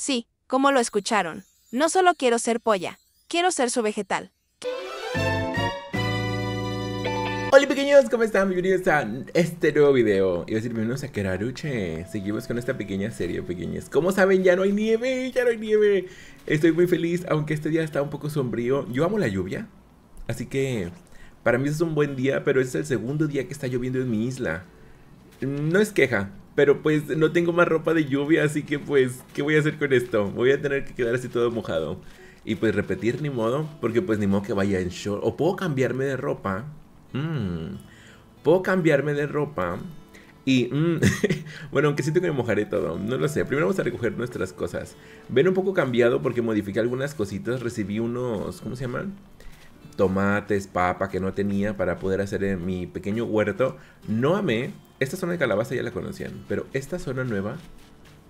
Sí, como lo escucharon. No solo quiero ser polla, quiero ser su vegetal. Hola pequeños, ¿cómo están? Bienvenidos a este nuevo video. Iba a decir, bienvenidos a Keraruche. Seguimos con esta pequeña serie, pequeños. Como saben, ya no hay nieve, ya no hay nieve. Estoy muy feliz, aunque este día está un poco sombrío. Yo amo la lluvia, así que para mí es un buen día, pero es el segundo día que está lloviendo en mi isla. No es queja, pero pues no tengo más ropa de lluvia, así que pues, ¿qué voy a hacer con esto? Voy a tener que quedar así todo mojado. Y pues repetir ni modo, porque pues ni modo que vaya en short. O puedo cambiarme de ropa. Hmm. Puedo cambiarme de ropa. Y mm, bueno, aunque siento que me mojaré todo, no lo sé. Primero vamos a recoger nuestras cosas. Ven un poco cambiado porque modifiqué algunas cositas. Recibí unos, ¿cómo se llaman? Tomates, papa que no tenía para poder hacer en mi pequeño huerto. No amé, esta zona de calabaza ya la conocían, pero esta zona nueva,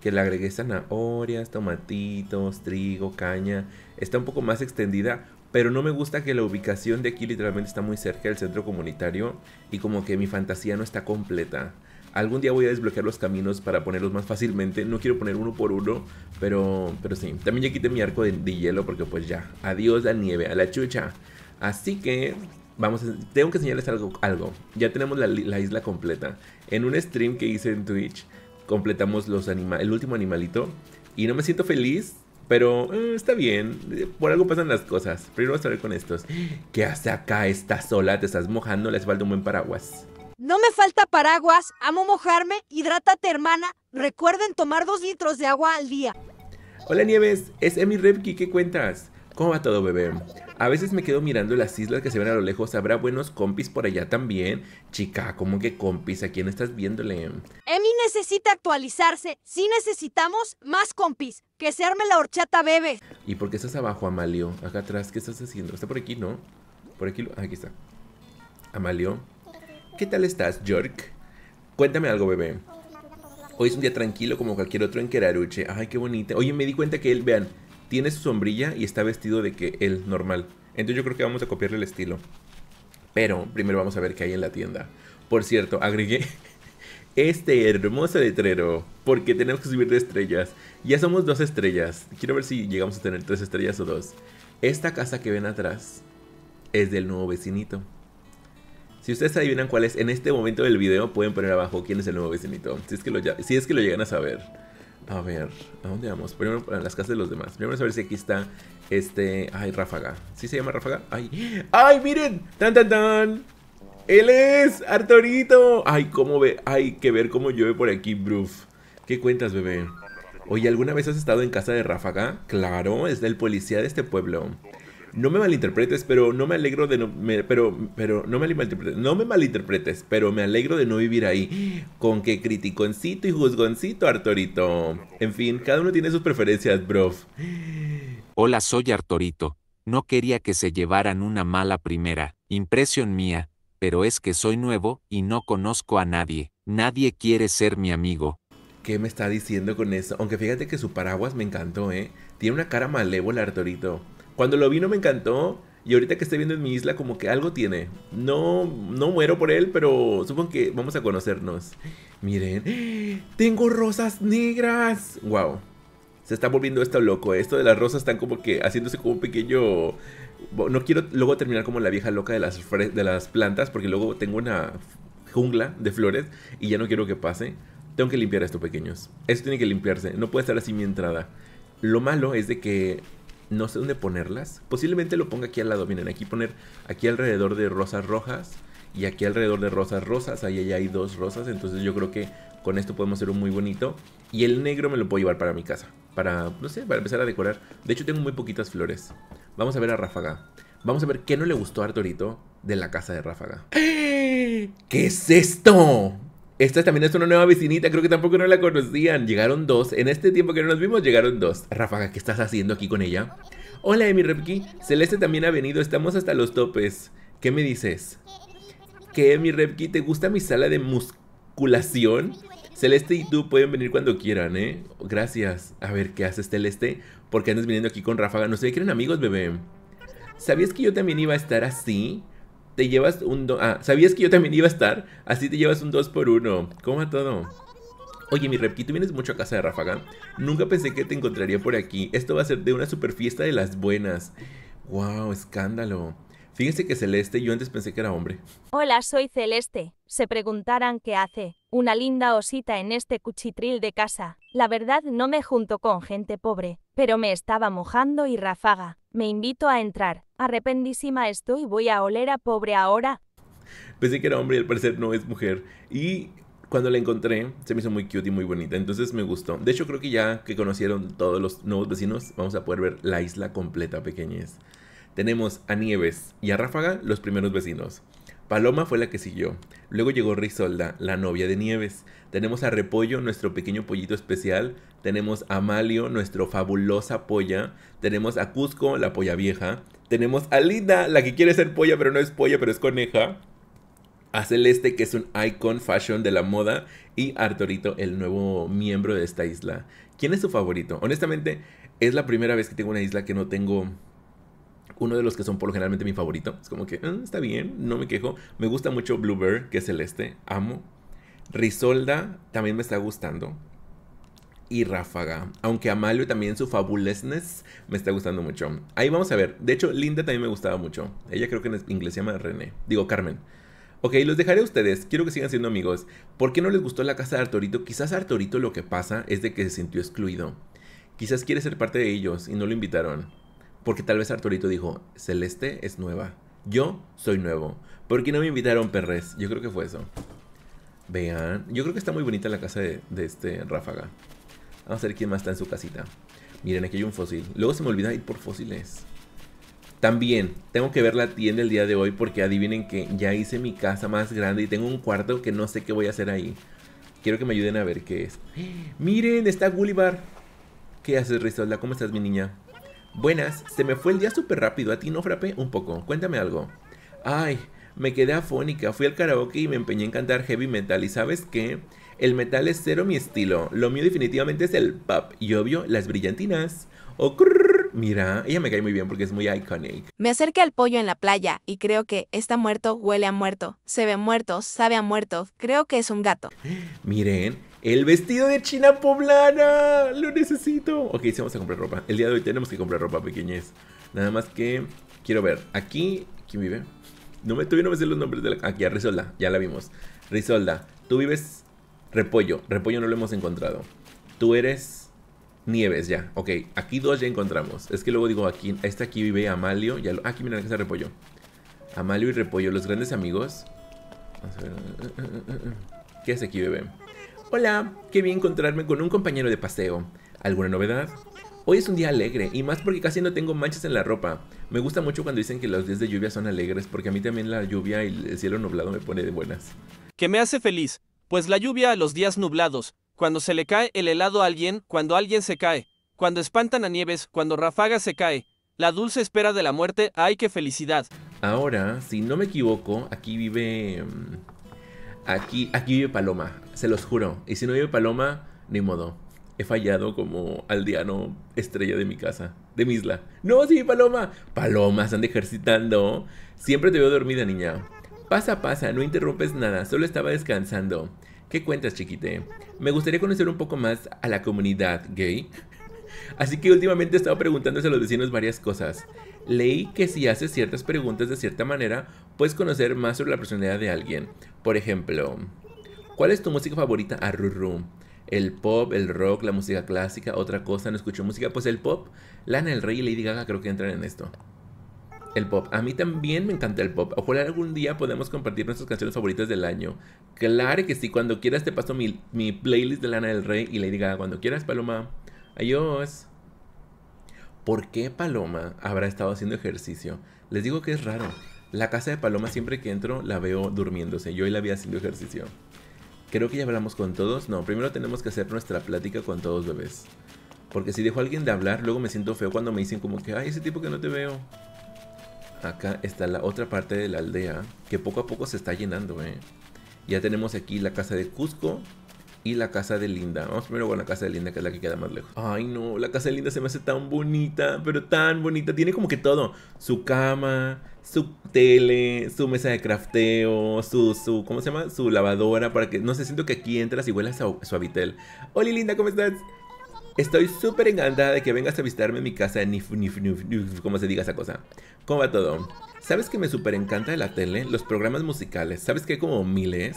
que le agregué zanahorias, tomatitos, trigo, caña, está un poco más extendida, pero no me gusta que la ubicación de aquí literalmente está muy cerca del centro comunitario y como que mi fantasía no está completa. Algún día voy a desbloquear los caminos para ponerlos más fácilmente. No quiero poner uno por uno, pero, pero sí. También ya quité mi arco de, de hielo porque pues ya. Adiós la nieve, a la chucha. Así que Vamos tengo que enseñarles algo. algo. Ya tenemos la, isla completa. En un stream que hice en Twitch, completamos los el último animalito. Y no me siento feliz, pero eh, está bien. Eh, por algo pasan las cosas. Primero vamos a ver con estos. ¿Qué hace acá? ¿Estás sola? ¿Te estás mojando? Les falta un buen paraguas. No me falta paraguas. Amo mojarme. Hidrátate, hermana. Recuerden tomar dos litros de agua al día. Hola Nieves, es Emi Repki, ¿qué cuentas? ¿Cómo va todo, bebé? A veces me quedo mirando las islas que se ven a lo lejos. ¿Habrá buenos compis por allá también? Chica, ¿cómo que compis? ¿A quién estás viéndole? Emi necesita actualizarse. Sí necesitamos más compis. Que se arme la horchata, bebé. ¿Y por qué estás abajo, Amalio? Acá atrás, ¿qué estás haciendo? Está por aquí, ¿no? Por aquí, aquí está. Amalio. ¿Qué tal estás, York? Cuéntame algo, bebé. Hoy es un día tranquilo como cualquier otro en Queraruche. Ay, qué bonita. Oye, me di cuenta que él, vean, tiene su sombrilla y está vestido de que él, normal. Entonces yo creo que vamos a copiarle el estilo. Pero primero vamos a ver qué hay en la tienda. Por cierto, agregué este hermoso letrero porque tenemos que subir de estrellas. Ya somos dos estrellas. Quiero ver si llegamos a tener tres estrellas o dos. Esta casa que ven atrás es del nuevo vecinito. Si ustedes adivinan cuál es, en este momento del video pueden poner abajo quién es el nuevo vecinito. Si es que lo, si es que lo llegan a saber. A ver, ¿a dónde vamos? Primero para las casas de los demás. Primero a ver si aquí está este. Ay, Ráfaga. ¿Sí se llama Ráfaga? ¡Ay! ¡Ay, miren! ¡Tan, tan, tan! ¡Él es! ¡Artorito! ¡Ay, cómo ve! ¡Ay, que ver cómo llueve por aquí, Bruf! ¿Qué cuentas, bebé? Oye, ¿alguna vez has estado en casa de Ráfaga? Claro, es del policía de este pueblo no me malinterpretes, pero no me alegro de no, pero, pero no me malinterpretes, no me malinterpretes, pero me alegro de no vivir ahí. Con que criticoncito y juzgoncito, Artorito. En fin, cada uno tiene sus preferencias, bro. Hola, soy Artorito. No quería que se llevaran una mala primera, impresión mía, pero es que soy nuevo y no conozco a nadie. Nadie quiere ser mi amigo. ¿Qué me está diciendo con eso? Aunque fíjate que su paraguas me encantó, ¿eh? Tiene una cara malévola, Artorito. Cuando lo vi no me encantó. Y ahorita que estoy viendo en mi isla, como que algo tiene. No, no muero por él, pero supongo que vamos a conocernos. Miren, tengo rosas negras. Wow, se está volviendo esto loco. Esto de las rosas están como que haciéndose como un pequeño. No quiero luego terminar como la vieja loca de las, de las plantas, porque luego tengo una jungla de flores y ya no quiero que pase. Tengo que limpiar esto, pequeños. Esto tiene que limpiarse. No puede estar así mi entrada. Lo malo es de que no sé dónde ponerlas. Posiblemente lo ponga aquí al lado. Miren, aquí poner aquí alrededor de rosas rojas y aquí alrededor de rosas rosas. Ahí hay dos rosas. Entonces yo creo que con esto podemos hacer un muy bonito. Y el negro me lo puedo llevar para mi casa. Para, no sé, para empezar a decorar. De hecho tengo muy poquitas flores. Vamos a ver a Ráfaga. Vamos a ver qué no le gustó a Arturito de la casa de Ráfaga. ¡Eh! ¿Qué es esto? Esta también es una nueva vecinita, creo que tampoco no la conocían. Llegaron dos, en este tiempo que no nos vimos, llegaron dos. Ráfaga, ¿qué estás haciendo aquí con ella? Hola, Emi Repki. Celeste también ha venido, estamos hasta los topes. ¿Qué me dices? ¿Qué, Emi Repki? ¿Te gusta mi sala de musculación? Celeste y tú pueden venir cuando quieran, ¿eh? Gracias. A ver, ¿qué haces, Celeste? ¿Por qué andas viniendo aquí con Ráfaga? No sé, ¿quieren amigos, bebé? ¿Sabías que yo también iba a estar así? te llevas un... Do ah, ¿sabías que yo también iba a estar? Así te llevas un 2 por 1 Coma todo. Oye, mi Repki, tú vienes mucho a casa de Ráfaga. Nunca pensé que te encontraría por aquí. Esto va a ser de una super fiesta de las buenas. ¡Wow! Escándalo. Fíjense que Celeste, yo antes pensé que era hombre. Hola, soy Celeste. Se preguntarán qué hace. Una linda osita en este cuchitril de casa. La verdad no me junto con gente pobre, pero me estaba mojando y ráfaga. Me invito a entrar. Arrependísima estoy, voy a oler a pobre ahora. Pensé que era hombre y al parecer no es mujer. Y cuando la encontré, se me hizo muy cute y muy bonita, entonces me gustó. De hecho, creo que ya que conocieron todos los nuevos vecinos, vamos a poder ver la isla completa, pequeñez. Tenemos a Nieves y a Ráfaga los primeros vecinos. Paloma fue la que siguió. Luego llegó Risolda, la novia de Nieves. Tenemos a Repollo, nuestro pequeño pollito especial. Tenemos a Malio, nuestro fabulosa polla. Tenemos a Cusco, la polla vieja. Tenemos a Linda, la que quiere ser polla, pero no es polla, pero es coneja. A Celeste, que es un icon fashion de la moda. Y Artorito, el nuevo miembro de esta isla. ¿Quién es su favorito? Honestamente, es la primera vez que tengo una isla que no tengo uno de los que son por lo generalmente mi favorito. Es como que ah, está bien, no me quejo. Me gusta mucho Bluebird, que es celeste, amo. Risolda también me está gustando. Y Ráfaga, aunque Amalio también su fabulousness me está gustando mucho. Ahí vamos a ver. De hecho, Linda también me gustaba mucho. Ella creo que en inglés se llama René. Digo, Carmen. Ok, los dejaré a ustedes. Quiero que sigan siendo amigos. ¿Por qué no les gustó la casa de Artorito? Quizás Artorito lo que pasa es de que se sintió excluido. Quizás quiere ser parte de ellos y no lo invitaron. Porque tal vez Arturito dijo, Celeste es nueva. Yo soy nuevo. ¿Por qué no me invitaron perres? Yo creo que fue eso. Vean. Yo creo que está muy bonita la casa de, este Ráfaga. Vamos a ver quién más está en su casita. Miren, aquí hay un fósil. Luego se me olvida ir por fósiles. También tengo que ver la tienda el día de hoy porque adivinen que ya hice mi casa más grande y tengo un cuarto que no sé qué voy a hacer ahí. Quiero que me ayuden a ver qué es. Miren, está Gulliver. ¿Qué haces, risolda ¿Cómo estás, mi niña? Buenas, se me fue el día súper rápido. ¿A ti no frape Un poco. Cuéntame algo. Ay, me quedé afónica. Fui al karaoke y me empeñé en cantar heavy metal. ¿Y sabes qué? El metal es cero mi estilo. Lo mío definitivamente es el pop. Y obvio, las brillantinas. O mira, ella me cae muy bien porque es muy iconic. Me acerqué al pollo en la playa y creo que está muerto, huele a muerto, se ve muerto, sabe a muerto. Creo que es un gato. Miren, el vestido de China poblana. Lo necesito. Ok, sí, vamos a comprar ropa. El día de hoy tenemos que comprar ropa, pequeñez. Nada más que quiero ver. Aquí, ¿quién vive? No me, todavía no me sé los nombres de la... Aquí, a Risolda. Ya la vimos. Risolda, tú vives Repollo. Repollo no lo hemos encontrado. Tú eres Nieves, ya. Ok, aquí dos ya encontramos. Es que luego digo, aquí, esta aquí vive Amalio. Ya aquí, mira, que está Repollo. Amalio y Repollo, los grandes amigos. Vamos a ver. ¿Qué es aquí, bebé? Hola, qué bien encontrarme con un compañero de paseo. ¿Alguna novedad? Hoy es un día alegre y más porque casi no tengo manchas en la ropa. Me gusta mucho cuando dicen que los días de lluvia son alegres porque a mí también la lluvia y el cielo nublado me pone de buenas. Que me hace feliz, pues la lluvia a los días nublados, cuando se le cae el helado a alguien, cuando alguien se cae, cuando espantan a nieves, cuando Rafaga se cae, la dulce espera de la muerte, ay que felicidad. Ahora, si no me equivoco, aquí vive... Mm, Aquí, aquí vive Paloma, se los juro. Y si no vive Paloma, ni modo. He fallado como aldeano estrella de mi casa, de mi isla. No, sí, Paloma. Paloma, están anda ejercitando. Siempre te veo dormida, niña. Pasa, pasa, no interrumpes nada, solo estaba descansando. ¿Qué cuentas, chiquite? Me gustaría conocer un poco más a la comunidad gay. Así que últimamente he estado preguntándose a los vecinos varias cosas leí que si haces ciertas preguntas de cierta manera, puedes conocer más sobre la personalidad de alguien. Por ejemplo, ¿cuál es tu música favorita a ah, Ruru? El pop, el rock, la música clásica, otra cosa, no escucho música. Pues el pop, Lana del Rey y Lady Gaga creo que entran en esto. El pop. A mí también me encanta el pop. Ojalá algún día podamos compartir nuestras canciones favoritas del año. Claro que sí, cuando quieras te paso mi, mi playlist de Lana del Rey y Lady Gaga. Cuando quieras, Paloma. Adiós. ¿Por qué Paloma habrá estado haciendo ejercicio? Les digo que es raro. La casa de Paloma siempre que entro la veo durmiéndose. Yo hoy la vi haciendo ejercicio. Creo que ya hablamos con todos. No, primero tenemos que hacer nuestra plática con todos bebés. Porque si dejo a alguien de hablar, luego me siento feo cuando me dicen como que, ay, ese tipo que no te veo. Acá está la otra parte de la aldea que poco a poco se está llenando, eh. Ya tenemos aquí la casa de Cusco, y la casa de Linda. Vamos primero con la casa de Linda, que es la que queda más lejos. Ay, no, la casa de Linda se me hace tan bonita, pero tan bonita. Tiene como que todo. Su cama, su tele, su mesa de crafteo, su, su ¿cómo se llama? Su lavadora, para que, no sé, siento que aquí entras y huelas a su habitel Hola, Linda, ¿cómo estás? Estoy súper encantada de que vengas a visitarme en mi casa, nif, nif, nif, nif, como se diga esa cosa. ¿Cómo va todo? ¿Sabes que me súper encanta la tele? Los programas musicales. ¿Sabes que hay como miles?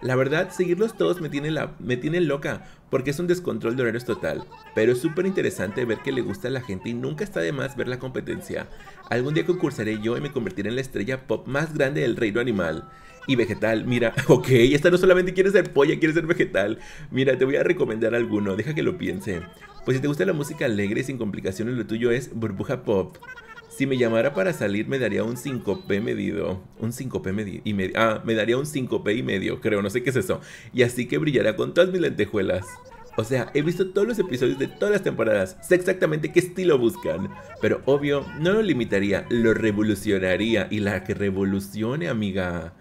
La verdad, seguirlos todos me tiene, la, me loca, porque es un descontrol de horarios total. Pero es súper interesante ver que le gusta a la gente y nunca está de más ver la competencia. Algún día concursaré yo y me convertiré en la estrella pop más grande del reino animal. Y vegetal, mira, ok, esta no solamente quiere ser polla, quiere ser vegetal. Mira, te voy a recomendar alguno, deja que lo piense. Pues si te gusta la música alegre y sin complicaciones, lo tuyo es burbuja pop. Si me llamara para salir, me daría un 5P medido. Un 5P medido. Y me, ah, me daría un 5P y medio, creo, no sé qué es eso. Y así que brillará con todas mis lentejuelas. O sea, he visto todos los episodios de todas las temporadas, sé exactamente qué estilo buscan. Pero obvio, no lo limitaría, lo revolucionaría. Y la que revolucione, amiga.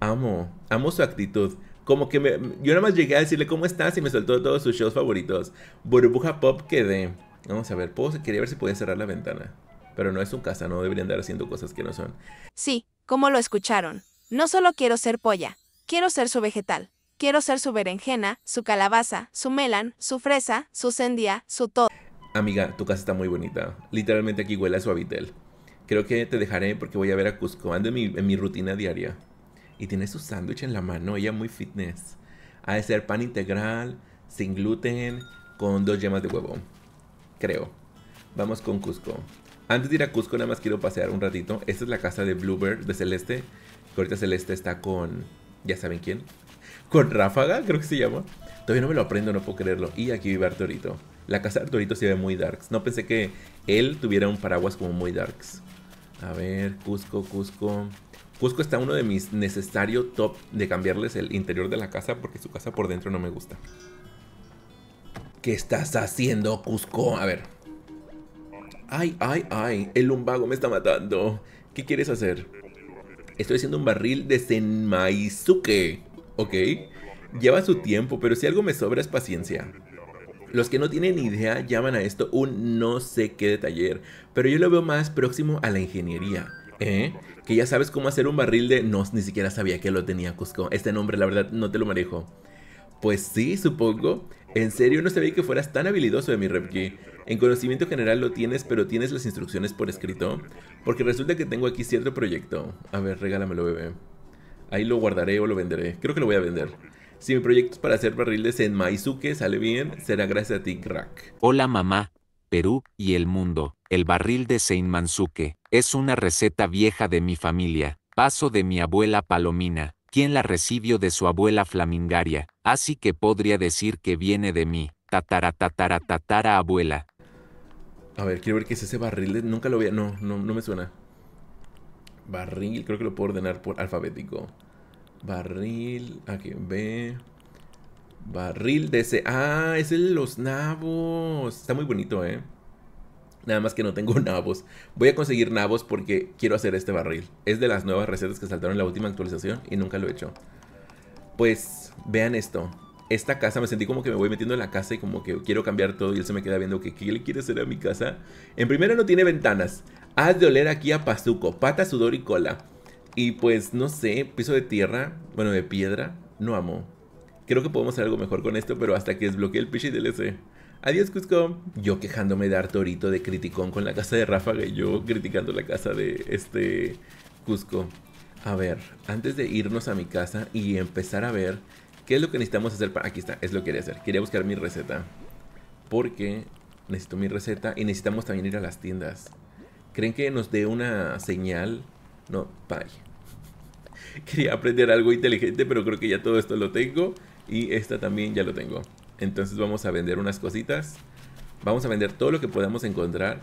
Amo, amo su actitud. Como que me, yo nada más llegué a decirle cómo estás y me soltó todos sus shows favoritos. Burbuja Pop quedé. Vamos a ver, quería ver si podía cerrar la ventana pero no es su casa, no deberían andar haciendo cosas que no son. Sí, como lo escucharon. No solo quiero ser polla, quiero ser su vegetal. Quiero ser su berenjena, su calabaza, su melan, su fresa, su sendia, su todo. Amiga, tu casa está muy bonita. Literalmente aquí huele a suavitel. Creo que te dejaré porque voy a ver a Cusco. Ando en mi, rutina diaria. Y tiene su sándwich en la mano, ella muy fitness. Ha de ser pan integral, sin gluten, con dos yemas de huevo. Creo. Vamos con Cusco. Antes de ir a Cusco, nada más quiero pasear un ratito. Esta es la casa de Bluebird, de Celeste. Que ahorita Celeste está con... Ya saben quién. Con Ráfaga, creo que se llama. Todavía no me lo aprendo, no puedo creerlo. Y aquí vive Arturito. La casa de Arturito se ve muy darks. No pensé que él tuviera un paraguas como muy darks. A ver, Cusco, Cusco. Cusco está uno de mis necesarios top de cambiarles el interior de la casa porque su casa por dentro no me gusta. ¿Qué estás haciendo, Cusco? A ver, Ay, ay, ay, el lumbago me está matando. ¿Qué quieres hacer? Estoy haciendo un barril de Senmaizuke. ¿Ok? Lleva su tiempo, pero si algo me sobra es paciencia. Los que no tienen idea llaman a esto un no sé qué de taller, pero yo lo veo más próximo a la ingeniería. ¿Eh? Que ya sabes cómo hacer un barril de... No, ni siquiera sabía que lo tenía Cusco. Este nombre, la verdad, no te lo manejo. Pues sí, supongo. En serio, no sabía que fueras tan habilidoso de mi Repki. En conocimiento general lo tienes, pero tienes las instrucciones por escrito. Porque resulta que tengo aquí cierto proyecto. A ver, regálamelo, bebé. Ahí lo guardaré o lo venderé. Creo que lo voy a vender. Si mi proyecto es para hacer barriles en Maizuke sale bien, será gracias a ti, crack. Hola, mamá. Perú y el mundo. El barril de Seinmansuke es una receta vieja de mi familia. Paso de mi abuela Palomina quien la recibió de su abuela flamingaria, así que podría decir que viene de mí, tatara tatara tatara abuela. A ver, quiero ver qué es ese barril Nunca lo vi, no, no, no me suena. Barril, creo que lo puedo ordenar por alfabético. Barril, aquí, B. Barril de ese... Ah, es el de los nabos. Está muy bonito, ¿eh? Nada más que no tengo nabos. Voy a conseguir nabos porque quiero hacer este barril. Es de las nuevas recetas que saltaron en la última actualización y nunca lo he hecho. Pues vean esto. Esta casa, me sentí como que me voy metiendo en la casa y como que quiero cambiar todo y él se me queda viendo que ¿qué le quiere hacer a mi casa? En primera no tiene ventanas. Haz de oler aquí a pazuco, pata, sudor y cola. Y pues no sé, piso de tierra, bueno de piedra, no amo. Creo que podemos hacer algo mejor con esto, pero hasta que desbloquee el Pichi DLC. Adiós Cusco. Yo quejándome de Artorito de criticón con la casa de Ráfaga y yo criticando la casa de este Cusco. A ver, antes de irnos a mi casa y empezar a ver qué es lo que necesitamos hacer para... Aquí está, es lo que quería hacer. Quería buscar mi receta. Porque necesito mi receta y necesitamos también ir a las tiendas. ¿Creen que nos dé una señal? No, bye. Quería aprender algo inteligente, pero creo que ya todo esto lo tengo. Y esta también ya lo tengo. Entonces vamos a vender unas cositas. Vamos a vender todo lo que podamos encontrar.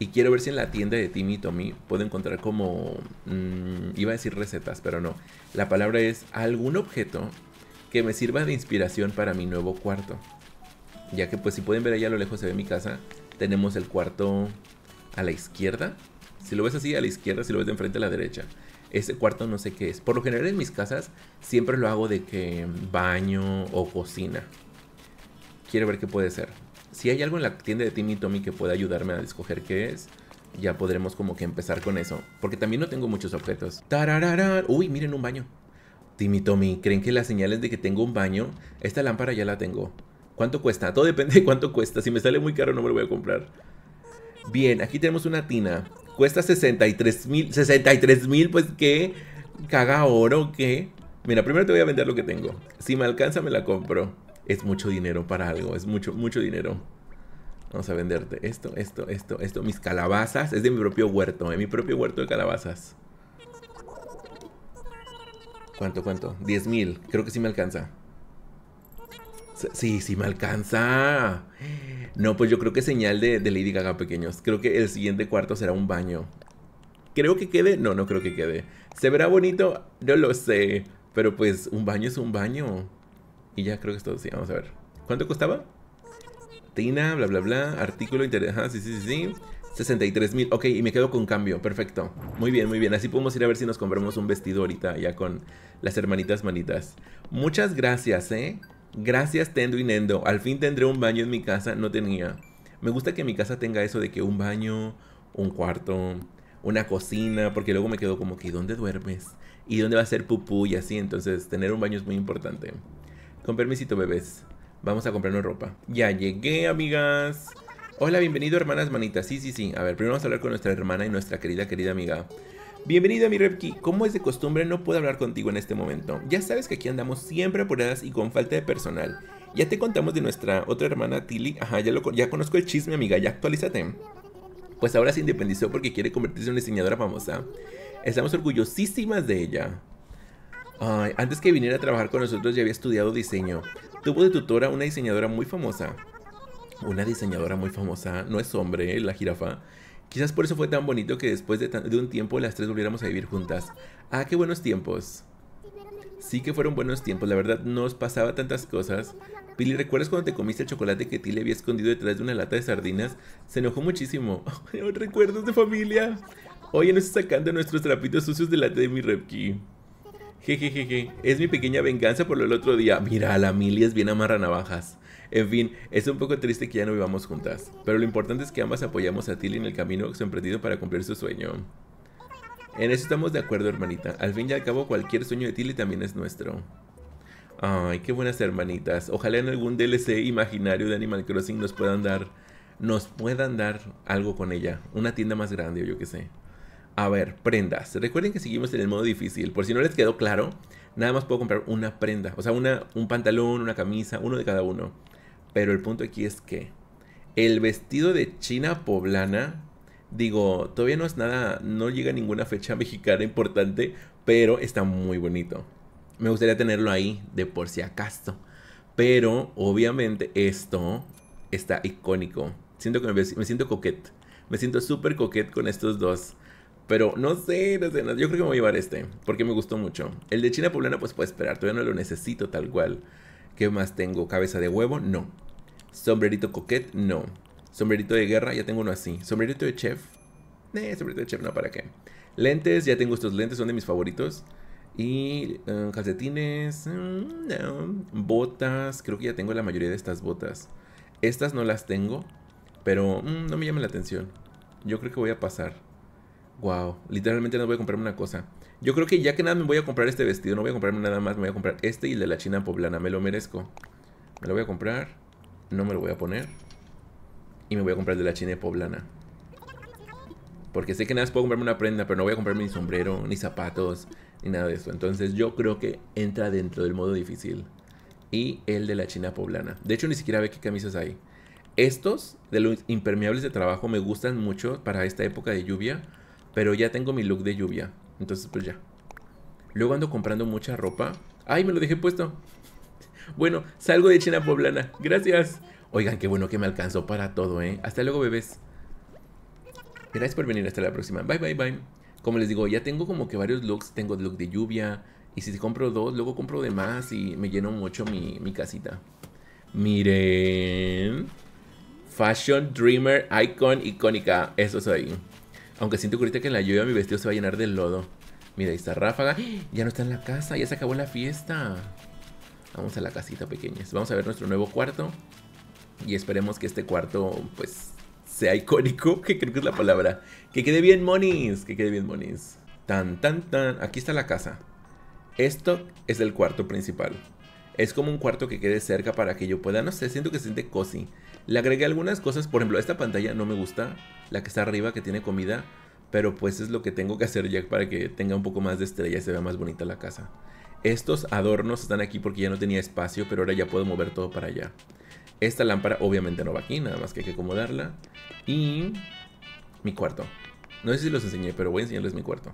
Y quiero ver si en la tienda de Timmy Tommy puedo encontrar como... Mm, iba a decir recetas, pero no. La palabra es algún objeto que me sirva de inspiración para mi nuevo cuarto. Ya que pues si pueden ver allá a lo lejos se ve mi casa. Tenemos el cuarto a la izquierda. Si lo ves así a la izquierda, si lo ves de enfrente a la derecha. Ese cuarto no sé qué es. Por lo general en mis casas siempre lo hago de que baño o cocina quiero ver qué puede ser. Si hay algo en la tienda de Timmy Tommy que pueda ayudarme a escoger qué es, ya podremos como que empezar con eso. Porque también no tengo muchos objetos. Uy, miren un baño. Timmy Tommy, ¿creen que las señales de que tengo un baño? Esta lámpara ya la tengo. ¿Cuánto cuesta? Todo depende de cuánto cuesta. Si me sale muy caro no me lo voy a comprar. Bien, aquí tenemos una tina. Cuesta 63 mil. 63 mil, pues qué. Caga oro, qué. Mira, primero te voy a vender lo que tengo. Si me alcanza me la compro es mucho dinero para algo, es mucho, mucho dinero. Vamos a venderte esto, esto, esto, esto. Mis calabazas. Es de mi propio huerto, Es eh, mi propio huerto de calabazas. ¿Cuánto, cuánto? Diez mil. Creo que sí me alcanza. Sí, sí me alcanza. No, pues yo creo que señal de, de Lady Gaga, pequeños. Creo que el siguiente cuarto será un baño. Creo que quede. No, no creo que quede. ¿Se verá bonito? No lo sé. Pero pues un baño es un baño. Y ya creo que esto todo. Sí, vamos a ver. ¿Cuánto costaba? Tina, bla, bla, bla. Artículo interesante. ah, sí, sí, sí. 63 mil. Ok, y me quedo con cambio. Perfecto. Muy bien, muy bien. Así podemos ir a ver si nos compramos un vestido ahorita ya con las hermanitas manitas. Muchas gracias, ¿eh? Gracias, Tendo y Nendo. Al fin tendré un baño en mi casa. No tenía. Me gusta que mi casa tenga eso de que un baño, un cuarto, una cocina, porque luego me quedo como que, ¿dónde duermes? ¿Y dónde va a ser pupú? Y así. Entonces, tener un baño es muy importante. Con permisito, bebés. Vamos a comprarnos ropa. Ya llegué, amigas. Hola, bienvenido, hermanas, manitas. Sí, sí, sí. A ver, primero vamos a hablar con nuestra hermana y nuestra querida, querida amiga. Bienvenido a mi Repki. Como es de costumbre, no puedo hablar contigo en este momento. Ya sabes que aquí andamos siempre apuradas y con falta de personal. Ya te contamos de nuestra otra hermana, Tilly. Ajá, ya, ya conozco el chisme, amiga. Ya actualízate. Pues ahora se independizó porque quiere convertirse en una diseñadora famosa. Estamos orgullosísimas de ella. Ay, antes que viniera a trabajar con nosotros ya había estudiado diseño. Tuvo de tutora una diseñadora muy famosa. Una diseñadora muy famosa, no es hombre, eh, la jirafa. Quizás por eso fue tan bonito que después de, un tiempo las tres volviéramos a vivir juntas. Ah, qué buenos tiempos. Sí que fueron buenos tiempos, la verdad nos pasaba tantas cosas. Pili, ¿recuerdas cuando te comiste el chocolate que Tilly había escondido detrás de una lata de sardinas? Se enojó muchísimo. recuerdos de familia. Oye, nos está sacando nuestros trapitos sucios delante de mi repki. Jejejeje, es mi pequeña venganza por lo del otro día. Mira, la Mili es bien amarra navajas. En fin, es un poco triste que ya no vivamos juntas, pero lo importante es que ambas apoyamos a Tilly en el camino que se emprendido para cumplir su sueño. En eso estamos de acuerdo, hermanita. Al fin y al cabo, cualquier sueño de Tilly también es nuestro. Ay, qué buenas hermanitas. Ojalá en algún DLC imaginario de Animal Crossing nos puedan dar, nos puedan dar algo con ella. Una tienda más grande o yo qué sé. A ver, prendas. Recuerden que seguimos en el modo difícil. Por si no les quedó claro, nada más puedo comprar una prenda. O sea, una, un pantalón, una camisa, uno de cada uno. Pero el punto aquí es que el vestido de China poblana, digo, todavía no es nada, no llega a ninguna fecha mexicana importante, pero está muy bonito. Me gustaría tenerlo ahí de por si acaso. Pero obviamente esto está icónico. Siento que me, me siento coquet. Me siento súper coquet con estos dos. Pero no sé, no sé, yo creo que me voy a llevar este, porque me gustó mucho. El de China Poblana pues puede esperar, todavía no lo necesito tal cual. ¿Qué más tengo? ¿Cabeza de huevo? No. ¿Sombrerito coquet? No. ¿Sombrerito de guerra? Ya tengo uno así. ¿Sombrerito de chef? Eh, sombrerito de chef no, ¿para qué? Lentes, ya tengo estos lentes, son de mis favoritos. Y eh, calcetines, mm, no. Botas, creo que ya tengo la mayoría de estas botas. Estas no las tengo, pero mm, no me llama la atención. Yo creo que voy a pasar. Wow, literalmente no voy a comprarme una cosa. Yo creo que ya que nada me voy a comprar este vestido, no voy a comprarme nada más, me voy a comprar este y el de la china poblana, me lo merezco. Me lo voy a comprar, no me lo voy a poner. Y me voy a comprar el de la china poblana. Porque sé que nada más puedo comprarme una prenda, pero no voy a comprarme ni sombrero, ni zapatos, ni nada de eso. Entonces yo creo que entra dentro del modo difícil. Y el de la china poblana. De hecho, ni siquiera ve qué camisas hay. Estos de los impermeables de trabajo me gustan mucho para esta época de lluvia pero ya tengo mi look de lluvia. Entonces, pues ya. Luego ando comprando mucha ropa. ¡Ay, me lo dejé puesto! Bueno, salgo de China Poblana. Gracias. Oigan, qué bueno que me alcanzó para todo, ¿eh? Hasta luego, bebés. Gracias por venir. Hasta la próxima. Bye, bye, bye. Como les digo, ya tengo como que varios looks. Tengo look de lluvia. Y si compro dos, luego compro de más y me lleno mucho mi, mi casita. Miren. Fashion Dreamer Icon Icónica. Eso soy. Aunque siento que ahorita que en la lluvia mi vestido se va a llenar de lodo. Mira, ahí está Ráfaga. ¡Ah! Ya no está en la casa, ya se acabó la fiesta. Vamos a la casita, pequeñas. Vamos a ver nuestro nuevo cuarto. Y esperemos que este cuarto, pues, sea icónico, que creo que es la palabra. Que quede bien, monis. Que quede bien, monis. Tan, tan, tan. Aquí está la casa. Esto es el cuarto principal. Es como un cuarto que quede cerca para que yo pueda, no sé, siento que se siente cozy. Le agregué algunas cosas, por ejemplo, esta pantalla no me gusta, la que está arriba que tiene comida, pero pues es lo que tengo que hacer ya para que tenga un poco más de estrella y se vea más bonita la casa. Estos adornos están aquí porque ya no tenía espacio, pero ahora ya puedo mover todo para allá. Esta lámpara obviamente no va aquí, nada más que hay que acomodarla. Y mi cuarto. No sé si los enseñé, pero voy a enseñarles mi cuarto.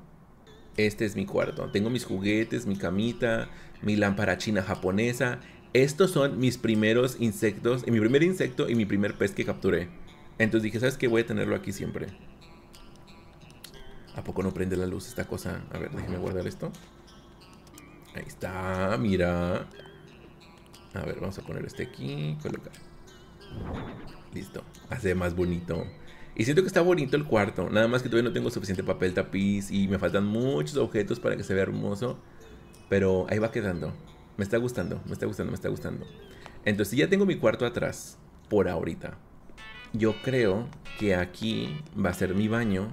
Este es mi cuarto. Tengo mis juguetes, mi camita, mi lámpara china japonesa estos son mis primeros insectos, mi primer insecto y mi primer pez que capturé. Entonces dije, ¿sabes qué? Voy a tenerlo aquí siempre. ¿A poco no prende la luz esta cosa? A ver, déjeme guardar esto. Ahí está, mira. A ver, vamos a poner este aquí, colocar. Listo, hace más bonito. Y siento que está bonito el cuarto, nada más que todavía no tengo suficiente papel tapiz y me faltan muchos objetos para que se vea hermoso. Pero ahí va quedando. Me está gustando, me está gustando, me está gustando. Entonces ya tengo mi cuarto atrás, por ahorita. Yo creo que aquí va a ser mi baño.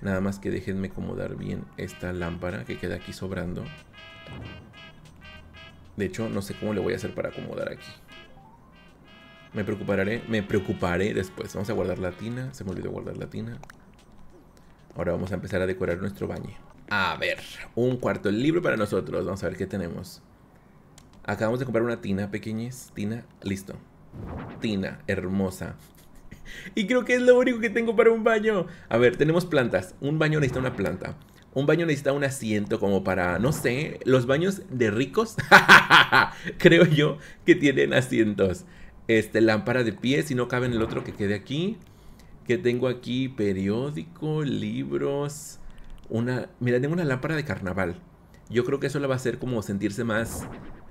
Nada más que déjenme acomodar bien esta lámpara que queda aquí sobrando. De hecho, no sé cómo le voy a hacer para acomodar aquí. Me preocuparé, me preocuparé después. Vamos a guardar la tina. Se me olvidó guardar la tina. Ahora vamos a empezar a decorar nuestro baño. A ver, un cuarto libre para nosotros. Vamos a ver qué tenemos. Acabamos de comprar una tina, pequeñez. Tina, listo. Tina, hermosa. Y creo que es lo único que tengo para un baño. A ver, tenemos plantas. Un baño necesita una planta. Un baño necesita un asiento como para, no sé, los baños de ricos. creo yo que tienen asientos. Este, lámpara de pie, si no cabe en el otro que quede aquí. Que tengo aquí periódico, libros. Una, mira, tengo una lámpara de carnaval. Yo creo que eso la va a hacer como sentirse más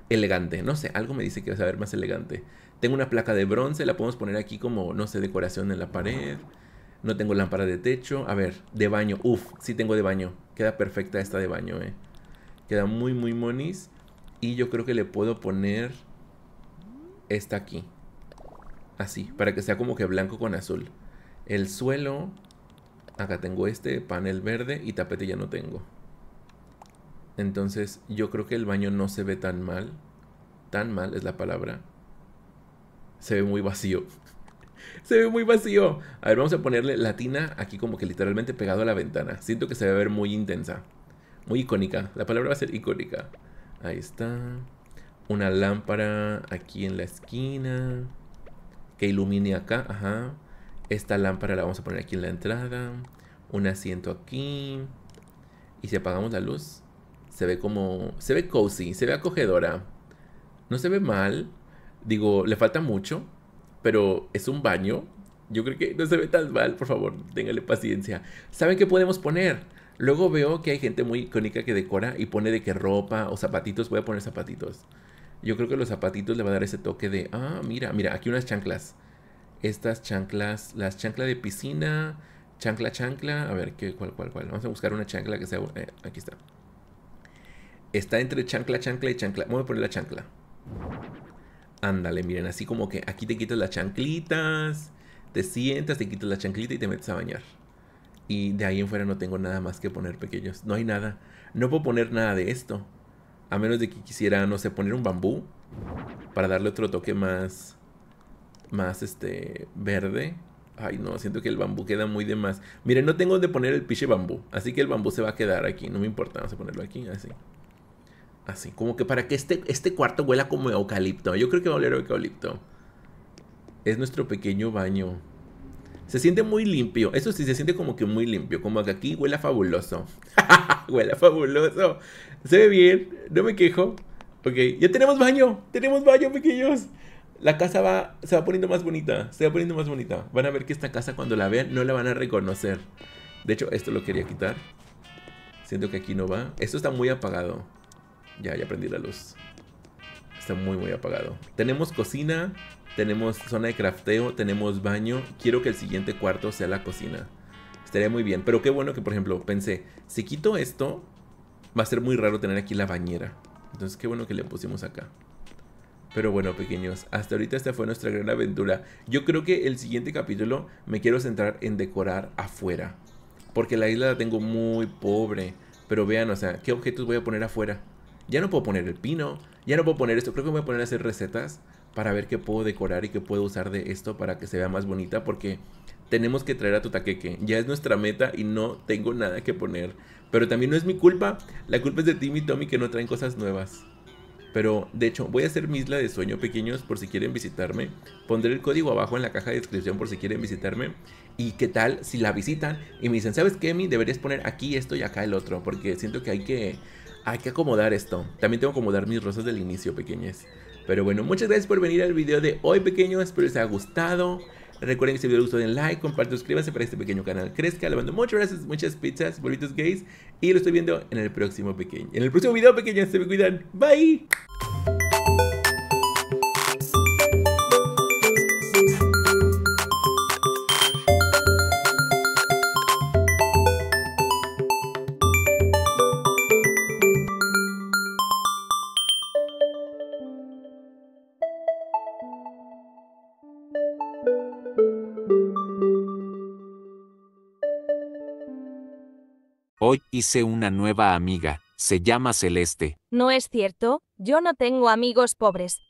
elegante. No sé, algo me dice que va a ser más elegante. Tengo una placa de bronce, la podemos poner aquí como, no sé, decoración en la pared. No tengo lámpara de techo. A ver, de baño. Uf, sí tengo de baño. Queda perfecta esta de baño, eh. Queda muy, muy monis. Y yo creo que le puedo poner esta aquí. Así, para que sea como que blanco con azul. El suelo. Acá tengo este panel verde y tapete ya no tengo. Entonces yo creo que el baño no se ve tan mal. Tan mal es la palabra. Se ve muy vacío. se ve muy vacío. A ver, vamos a ponerle latina aquí como que literalmente pegado a la ventana. Siento que se va a ver muy intensa. Muy icónica. La palabra va a ser icónica. Ahí está. Una lámpara aquí en la esquina. Que ilumine acá. Ajá. Esta lámpara la vamos a poner aquí en la entrada. Un asiento aquí. Y si apagamos la luz, se ve como. Se ve cozy, se ve acogedora. No se ve mal. Digo, le falta mucho. Pero es un baño. Yo creo que no se ve tan mal. Por favor, téngale paciencia. ¿Saben qué podemos poner? Luego veo que hay gente muy icónica que decora y pone de qué ropa o zapatitos. Voy a poner zapatitos. Yo creo que los zapatitos le va a dar ese toque de. Ah, mira, mira, aquí unas chanclas. Estas chanclas, las chanclas de piscina, chancla, chancla. A ver, ¿qué, ¿cuál, cuál, cuál? Vamos a buscar una chancla que sea. Eh, aquí está. Está entre chancla, chancla y chancla. Voy a poner la chancla. Ándale, miren, así como que aquí te quitas las chanclitas, te sientas, te quitas la chanclita y te metes a bañar. Y de ahí en fuera no tengo nada más que poner, pequeños. No hay nada. No puedo poner nada de esto. A menos de que quisiera, no sé, poner un bambú para darle otro toque más más este verde. Ay, no, siento que el bambú queda muy de más. Miren, no tengo de poner el piche bambú, así que el bambú se va a quedar aquí, no me importa, vamos a ponerlo aquí, así. Así, como que para que este, este cuarto huela como eucalipto. Yo creo que va a oler eucalipto. Es nuestro pequeño baño. Se siente muy limpio. Eso sí, se siente como que muy limpio. Como que aquí huela fabuloso. huela fabuloso. Se ve bien. No me quejo. Ok, ya tenemos baño. Tenemos baño, pequeños. La casa va, se va poniendo más bonita. Se va poniendo más bonita. Van a ver que esta casa cuando la vean no la van a reconocer. De hecho, esto lo quería quitar. Siento que aquí no va. Esto está muy apagado. Ya, ya prendí la luz. Está muy, muy apagado. Tenemos cocina, tenemos zona de crafteo, tenemos baño. Quiero que el siguiente cuarto sea la cocina. Estaría muy bien. Pero qué bueno que, por ejemplo, pensé, si quito esto, va a ser muy raro tener aquí la bañera. Entonces, qué bueno que le pusimos acá. Pero bueno, pequeños, hasta ahorita esta fue nuestra gran aventura. Yo creo que el siguiente capítulo me quiero centrar en decorar afuera. Porque la isla la tengo muy pobre. Pero vean, o sea, ¿qué objetos voy a poner afuera? ya no puedo poner el pino, ya no puedo poner esto. Creo que me voy a poner a hacer recetas para ver qué puedo decorar y qué puedo usar de esto para que se vea más bonita porque tenemos que traer a tu taqueque. Ya es nuestra meta y no tengo nada que poner. Pero también no es mi culpa. La culpa es de ti y Tommy que no traen cosas nuevas. Pero de hecho, voy a hacer mi isla de sueño pequeños por si quieren visitarme. Pondré el código abajo en la caja de descripción por si quieren visitarme. Y qué tal si la visitan y me dicen, ¿sabes qué, Mi? Deberías poner aquí esto y acá el otro. Porque siento que hay que hay que acomodar esto. También tengo que acomodar mis rosas del inicio, pequeñas. Pero bueno, muchas gracias por venir al video de hoy, pequeños. Espero les haya gustado. Recuerden que si les gustó, den like, compartan, suscríbanse para este pequeño canal crezca. Le mando muchas gracias, muchas pizzas, bolitos gays. Y lo estoy viendo en el próximo pequeño. En el próximo video, pequeños. Se me cuidan. Bye. Hoy hice una nueva amiga, se llama Celeste. No es cierto, yo no tengo amigos pobres,